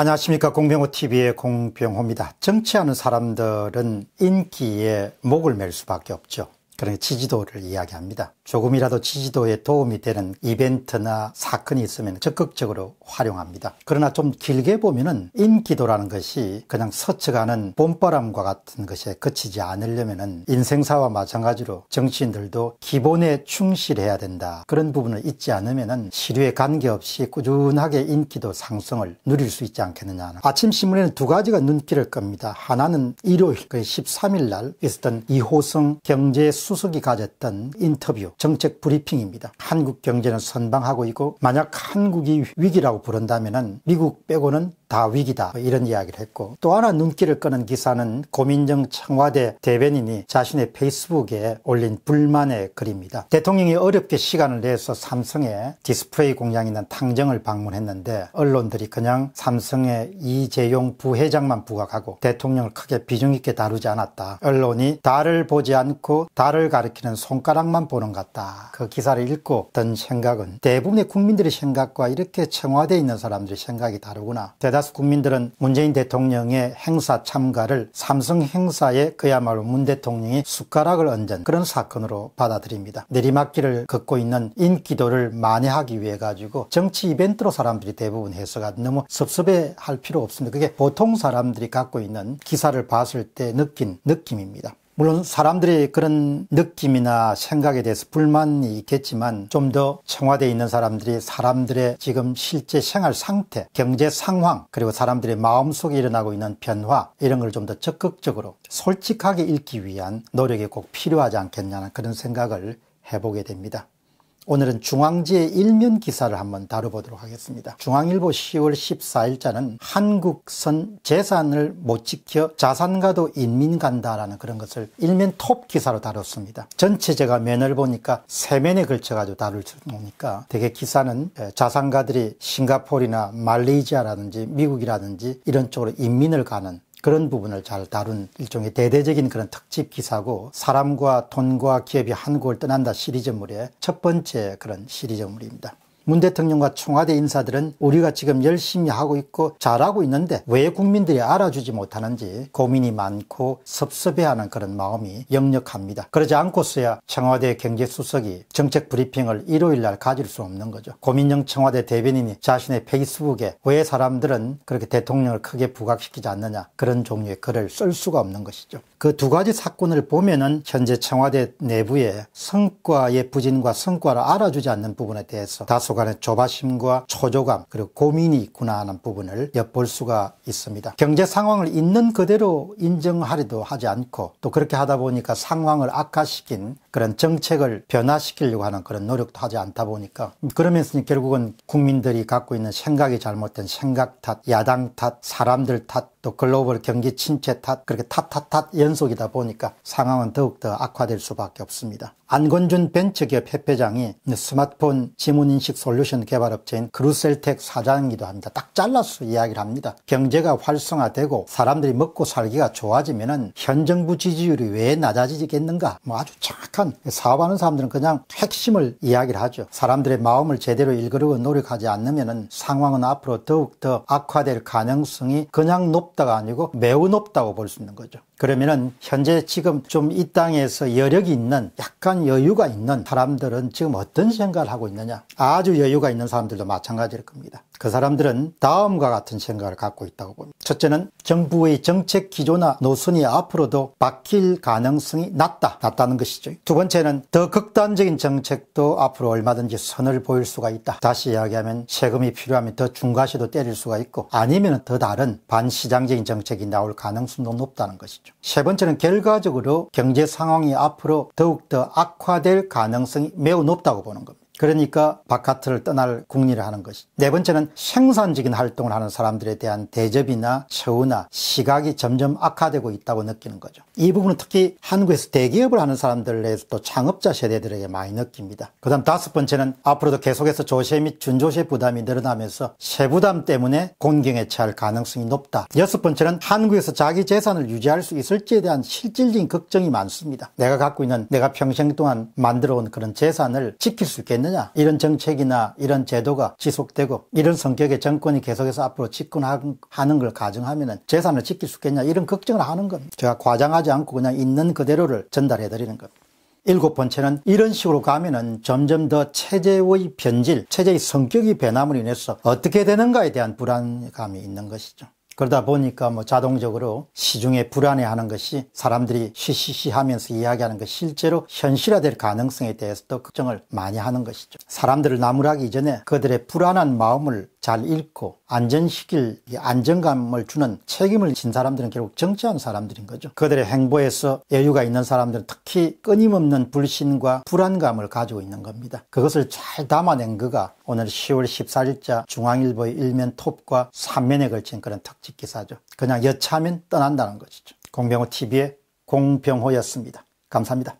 안녕하십니까 공병호TV의 공병호입니다. 정치하는 사람들은 인기에 목을 맬 수밖에 없죠. 그러니 지지도를 이야기합니다. 조금이라도 지지도에 도움이 되는 이벤트나 사건이 있으면 적극적으로 활용합니다. 그러나 좀 길게 보면은 인기도라는 것이 그냥 서쳐가는 봄바람과 같은 것에 그치지 않으려면은 인생사와 마찬가지로 정치인들도 기본에 충실해야 된다. 그런 부분을 잊지 않으면은 시류에 관계없이 꾸준하게 인기도 상승을 누릴 수 있지 않겠느냐. 아침 신문에는 두 가지가 눈길을 끕니다 하나는 일요일 13일 그 날 있었던 이호성 경제수석이 가졌던 인터뷰 정책 브리핑입니다. 한국 경제는 선방하고 있고 만약 한국이 위기라고 부른다면 미국 빼고는 다 위기다 이런 이야기를 했고 또 하나 눈길을 끄는 기사는 고민정 청와대 대변인이 자신의 페이스북에 올린 불만의 글입니다. 대통령이 어렵게 시간을 내서 삼성의 디스플레이 공장 있는 탕정을 방문했는데 언론들이 그냥 삼성의 이재용 부회장만 부각하고 대통령을 크게 비중 있게 다루지 않았다. 언론이 달을 보지 않고 달을 가리키는 손가락만 보는 것 같다. 그 기사를 읽고 어떤 생각은 대부분의 국민들의 생각과 이렇게 청와대에 있는 사람들의 생각이 다르구나. 대다수 국민들은 문재인 대통령의 행사 참가를 삼성 행사에 그야말로 문 대통령이 숟가락을 얹은 그런 사건으로 받아들입니다. 내리막길을 걷고 있는 인기도를 만회하기 위해 가지고 정치 이벤트로 사람들이 대부분 해서가 너무 섭섭해 할 필요 없습니다. 그게 보통 사람들이 갖고 있는 기사를 봤을 때 느낀 느낌입니다. 물론 사람들이 그런 느낌이나 생각에 대해서 불만이 있겠지만 좀 더 청와대에 있는 사람들이 사람들의 지금 실제 생활 상태, 경제 상황, 그리고 사람들의 마음속에 일어나고 있는 변화 이런 걸 좀 더 적극적으로 솔직하게 읽기 위한 노력이 꼭 필요하지 않겠냐는 그런 생각을 해보게 됩니다. 오늘은 중앙지의 일면 기사를 한번 다뤄보도록 하겠습니다. 중앙일보 10월 14일자는 한국선 재산을 못 지켜 자산가도 인민 간다라는 그런 것을 일면 톱 기사로 다뤘습니다. 전체 제가 면을 보니까 세 면에 걸쳐가지고 다룰 줄 보니까 대개 기사는 자산가들이 싱가포르나 말레이시아라든지 미국이라든지 이런 쪽으로 인민을 가는 그런 부분을 잘 다룬 일종의 대대적인 그런 특집 기사고 사람과 돈과 기업이 한국을 떠난다 시리즈물의 첫 번째 그런 시리즈물입니다. 문 대통령과 청와대 인사들은 우리가 지금 열심히 하고 있고 잘하고 있는데 왜 국민들이 알아주지 못하는지 고민이 많고 섭섭해하는 그런 마음이 역력합니다. 그러지 않고서야 청와대 경제수석이 정책 브리핑을 일요일 날 가질 수 없는 거죠. 고민영 청와대 대변인이 자신의 페이스북에 왜 사람들은 그렇게 대통령을 크게 부각시키지 않느냐 그런 종류의 글을 쓸 수가 없는 것이죠. 그두 가지 사건을 보면은 현재 청와대 내부에 성과의 부진과 성과를 알아주지 않는 부분에 대해서 다소간의 조바심과 초조감 그리고 고민이 있구나 하는 부분을 엿볼 수가 있습니다. 경제 상황을 있는 그대로 인정하려도 하지 않고 또 그렇게 하다 보니까 상황을 악화시킨 그런 정책을 변화시키려고 하는 그런 노력도 하지 않다 보니까 그러면서 결국은 국민들이 갖고 있는 생각이 잘못된 생각 탓, 야당 탓, 사람들 탓, 또 글로벌 경기 침체 탓, 그렇게 탓 탓 탓 연속이다 보니까 상황은 더욱더 악화될 수밖에 없습니다. 안건준 벤처기업 협회장이 스마트폰 지문인식 솔루션 개발업체인 그루셀텍 사장이기도 합니다. 딱 잘라서 이야기를 합니다. 경제가 활성화되고 사람들이 먹고 살기가 좋아지면 현 정부 지지율이 왜 낮아지겠는가? 뭐 아주 착한 사업하는 사람들은 그냥 핵심을 이야기를 하죠. 사람들의 마음을 제대로 일그러고 노력하지 않으면 상황은 앞으로 더욱더 악화될 가능성이 그냥 높다가 아니고 매우 높다고 볼 수 있는 거죠. 그러면은 현재 지금 좀 이 땅에서 여력이 있는 약간 여유가 있는 사람들은 지금 어떤 생각을 하고 있느냐 아주 여유가 있는 사람들도 마찬가지일 겁니다 그 사람들은 다음과 같은 생각을 갖고 있다고 봅니다. 첫째는 정부의 정책 기조나 노선이 앞으로도 바뀔 가능성이 낮다. 낮다는 것이죠. 두 번째는 더 극단적인 정책도 앞으로 얼마든지 선을 보일 수가 있다. 다시 이야기하면 세금이 필요하면 더 중과세도 때릴 수가 있고 아니면 더 다른 반시장적인 정책이 나올 가능성도 높다는 것이죠. 세 번째는 결과적으로 경제 상황이 앞으로 더욱더 악화될 가능성이 매우 높다고 보는 겁니다. 그러니까 바깥을 떠날 궁리를 하는 것이. 네 번째는 생산적인 활동을 하는 사람들에 대한 대접이나 처우나 시각이 점점 악화되고 있다고 느끼는 거죠. 이 부분은 특히 한국에서 대기업을 하는 사람들에서 내또 창업자 세대들에게 많이 느낍니다. 그 다음 다섯 번째는 앞으로도 계속해서 조세 및 준조세 부담이 늘어나면서 세부담 때문에 공경에 처할 가능성이 높다. 여섯 번째는 한국에서 자기 재산을 유지할 수 있을지에 대한 실질적인 걱정이 많습니다. 내가 갖고 있는 내가 평생 동안 만들어 온 그런 재산을 지킬 수 있겠는 않느냐 이런 정책이나 이런 제도가 지속되고 이런 성격의 정권이 계속해서 앞으로 집권하는 걸 가정하면 재산을 지킬 수 있겠냐 이런 걱정을 하는 겁니다 제가 과장하지 않고 그냥 있는 그대로를 전달해 드리는 겁니다 일곱 번째는 이런 식으로 가면은 점점 더 체제의 변질, 체제의 성격이 변함으로 인해서 어떻게 되는가에 대한 불안감이 있는 것이죠. 그러다 보니까 뭐 자동적으로 시중에 불안해하는 것이 사람들이 시시시 하면서 이야기하는 것 실제로 현실화될 가능성에 대해서도 걱정을 많이 하는 것이죠. 사람들을 나무라기 이전에 그들의 불안한 마음을 잘 읽고 안전시킬 안정감을 주는 책임을 진 사람들은 결국 정치한 사람들인 거죠. 그들의 행보에서 여유가 있는 사람들은 특히 끊임없는 불신과 불안감을 가지고 있는 겁니다. 그것을 잘 담아낸 그가 오늘 10월 14일자 중앙일보의 일면 톱과 3면에 걸친 그런 특집 기사죠. 그냥 여차하면 떠난다는 것이죠. 공병호 TV의 공병호였습니다. 감사합니다.